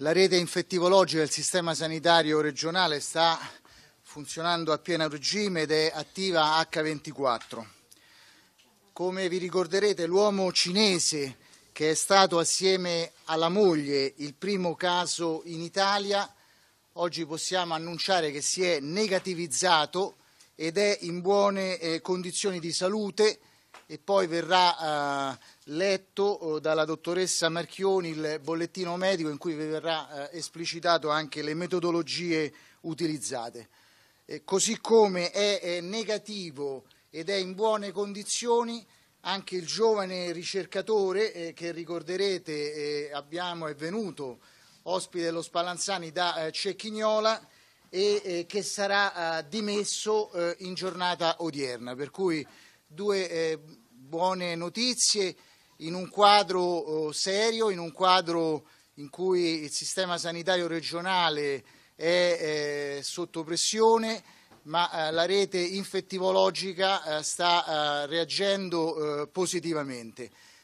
La rete infettivologica del sistema sanitario regionale sta funzionando a pieno regime ed è attiva H24. Come vi ricorderete, l'uomo cinese che è stato assieme alla moglie il primo caso in Italia, oggi possiamo annunciare che si è negativizzato ed è in buone eh, condizioni di salute e poi verrà eh, letto eh, dalla dottoressa Marchioni il bollettino medico in cui verrà eh, esplicitato anche le metodologie utilizzate. Eh, così come è, è negativo ed è in buone condizioni anche il giovane ricercatore eh, che ricorderete eh, abbiamo, è venuto ospite dello Spallanzani da eh, Cecchignola e eh, che sarà eh, dimesso in giornata odierna, per cui due eh, buone notizie in un quadro oh, serio, in un quadro in cui il sistema sanitario regionale è eh, sotto pressione, ma eh, la rete infettivologica eh, sta reagendo positivamente.